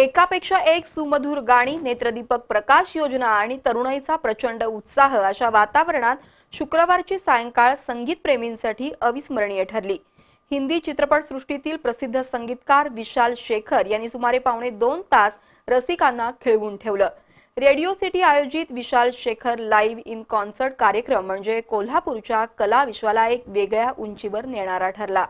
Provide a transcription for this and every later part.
एकापेक्षा एक सुमधुर गाणी नेत्रदीपक प्रकाश योजना आणि तरुणाईचा प्रचंड उत्साह अशा वातावरणात शुक्रवारची सायंकाळ संगीत प्रेमींसाठी अविस्मरणीय ठरली हिंदी चित्रपटसृष्टीतील प्रसिद्ध संगीतकार विशाल शेखर यांनी सुमारे पावणे दोन तास रसिकांना खेळवून ठेवलं रेडिओ सिटी आयोजित Vishal Shekhar live in concert कार्यक्रम म्हणजे कोल्हापूरच्या कला विश्वाला एक वेगळ्या उंचीवर नेणारा ठरला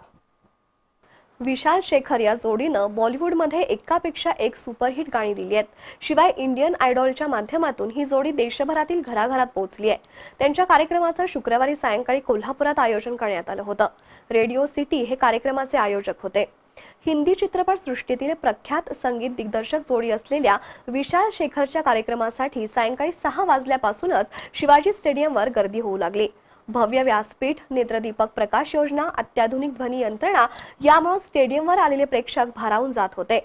विशाल शेखर या जोडीनं बॉलिवूडमध्ये एकापेक्षा एक सुपरहिट गाणी दिली आहेत शिवाय इंडियन आयडॉलच्या माध्यमातून ही जोडी देशभरातील घराघरात पोहोचली आहे त्यांच्या कार्यक्रमाचं शुक्रवारी सायंकाळी कोल्हापुरात आयोजन करण्यात आलं होतं रेडिओ सिटी हे कार्यक्रमाचे आयोजक होते हिंदी चित्रपट सृष्टीतील प्रख्यात संगीत दिग्दर्शक जोडी असलेल्या विशाल शेखरच्या कार्यक्रमासाठी सायंकाळी सहा वाजल्यापासूनच शिवाजी स्टेडियमवर गर्दी होऊ लागली भव्य व्यासपीठ नेत्रदीपक प्रकाश योजना अत्याधुनिक ध्वनी यंत्रणा यामुळे स्टेडियमवर आलेले प्रेक्षक भारावून जात होते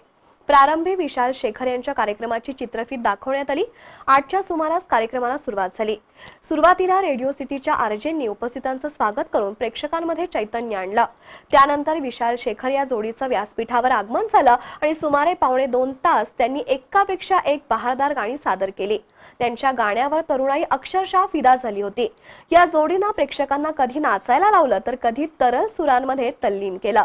प्रारंभी विशाल शेखर यांच्या कार्यक्रमाची चित्रफीत दाखवण्यात आली आठच्या सुमारास कार्यक्रमाला सुरुवात झाली सुरुवातीला रेडिओ सिटीच्या आरजेंनी उपस्थितांचं स्वागत करून प्रेक्षकांमध्ये चैतन्य आणलं त्यानंतर विशाल शेखर या जोडीचं व्यासपीठावर आगमन झालं आणि सुमारे पावणे दोन तास त्यांनी एकापेक्षा एक बहारदार गाणी सादर केली त्यांच्या गाण्यावर तरुणाई अक्षरशः फिदा झाली होती या जोडीनं प्रेक्षकांना कधी नाचायला लावलं तर कधी तरल सुरांमध्ये तल्लीन केलं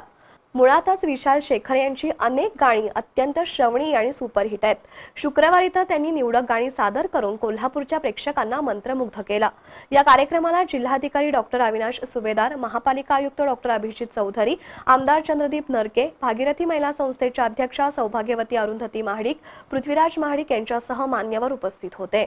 मुळातच विशाल शेखर यांची अनेक गाणी अत्यंत श्रवणीय आणि सुपरहिट आहेत शुक्रवारी तर त्यांनी निवडक गाणी सादर करून कोल्हापूरच्या प्रेक्षकांना मंत्रमुग्ध केला या कार्यक्रमाला जिल्हाधिकारी डॉक्टर अविनाश सुबेदार महापालिका आयुक्त डॉक्टर अभिजित चौधरी आमदार चंद्रदीप नरके भागीरथी महिला संस्थेच्या अध्यक्षा सौभाग्यवती अरुंधती महाडिक पृथ्वीराज महाडिक यांच्यासह मान्यवर उपस्थित होते